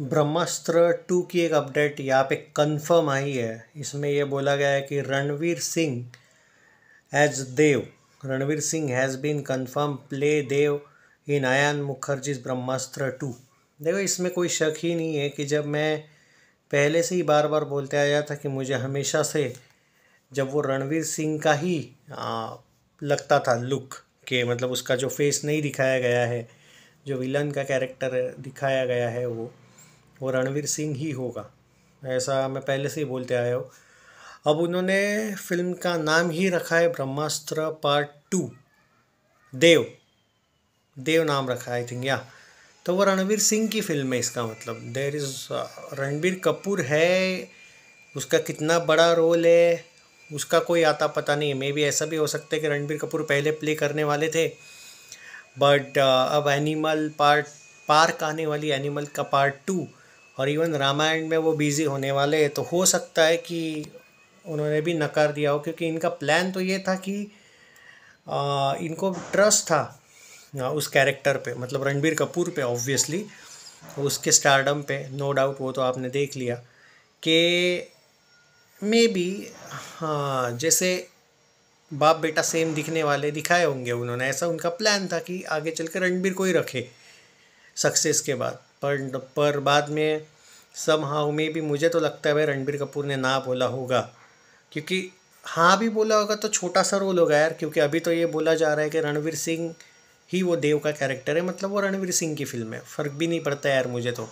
ब्रह्मास्त्र to की एक update यहाँ पे कंफर्म आई है इसमें यह बोला गया है कि Ranveer Singh as Dev Ranveer Singh has been confirm play Dev in Ayan Mukherjee's Brahmastra two देखो इसमें कोई शक ही नहीं है कि जब मैं पहले से ही बार बार बोलते आया था कि मुझे हमेशा से जब वो रणवीर सिंह का ही आ, लगता था लुक के मतलब उसका जो फेस नहीं दिखाया गया है जो विलन का कैरेक्टर दिखाया गया है वो वो रणवीर सिंह ही होगा ऐसा मैं पहले से ही बोलते आया हूँ अब उन्होंने फिल्म का नाम ही रखा है ब्रह्मास्त्र पार्ट टू देव देव नाम रखा आई थिंक या तो वो रणवीर सिंह की फिल्म है इसका मतलब देर इज़ रणबीर कपूर है उसका कितना बड़ा रोल है उसका कोई आता पता नहीं मे भी ऐसा भी हो सकता है कि रणबीर कपूर पहले प्ले करने वाले थे बट uh, अब एनिमल पार्ट पार्क आने वाली एनिमल का पार्ट टू और इवन रामायण में वो बिज़ी होने वाले तो हो सकता है कि उन्होंने भी नकार दिया हो क्योंकि इनका प्लान तो ये था कि आ, इनको ट्रस्ट था उस कैरेक्टर पे मतलब रणबीर कपूर पे ऑब्वियसली उसके स्टारडम पे नो डाउट वो तो आपने देख लिया कि मे बी हाँ जैसे बाप बेटा सेम दिखने वाले दिखाए होंगे उन्होंने ऐसा उनका प्लान था कि आगे चल कर रणबीर को ही रखे सक्सेस के बाद पर पर बाद में सम हाउ में भी मुझे तो लगता है भाई रणबीर कपूर ने ना बोला होगा क्योंकि हाँ भी बोला होगा तो छोटा सा रोल होगा यार क्योंकि अभी तो ये बोला जा रहा है कि रणवीर सिंह ही वो देव का कैरेक्टर है मतलब वो रणवीर सिंह की फिल्म है फ़र्क भी नहीं पड़ता यार मुझे तो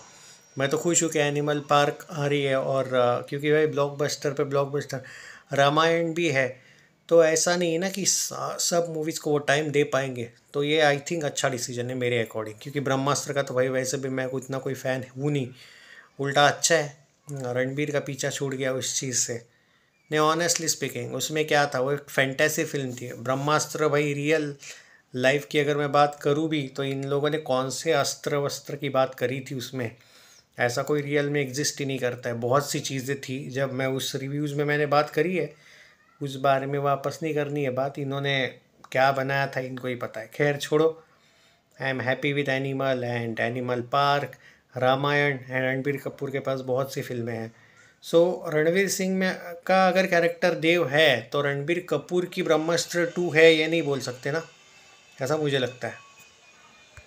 मैं तो खुश हूँ कि एनिमल पार्क आ रही है और क्योंकि भाई ब्लॉकबस्टर पे ब्लॉकबस्टर रामायण भी है तो ऐसा नहीं है ना कि सब मूवीज़ को वो टाइम दे पाएंगे तो ये आई थिंक अच्छा डिसीजन है मेरे अकॉर्डिंग क्योंकि ब्रह्मास्त्र का तो भाई वैसे भी मैं को इतना कोई फ़ैन हूँ नहीं उल्टा अच्छा है रणबीर का पीछा छूट गया उस चीज़ से नहीं ऑनेस्टली स्पीकिंग उसमें क्या था वो एक फैंटेसी फिल्म थी ब्रह्मास्त्र भाई रियल लाइफ की अगर मैं बात करूँ भी तो इन लोगों ने कौन से अस्त्र वस्त्र की बात करी थी उसमें ऐसा कोई रियल में एग्जिस्ट ही नहीं करता है बहुत सी चीज़ें थी जब मैं उस रिव्यूज़ में मैंने बात करी है उस बारे में वापस नहीं करनी है बात इन्होंने क्या बनाया था इनको ही पता है खैर छोड़ो I am happy with Animal and Animal Park Ramayana and Ranbir Kapoor के पास बहुत सी फिल्में हैं सो so, रणवीर सिंह में का अगर कैरेक्टर देव है तो रणबीर कपूर की ब्रह्मास्त्र टू है ये नहीं बोल सकते ना ऐसा मुझे लगता है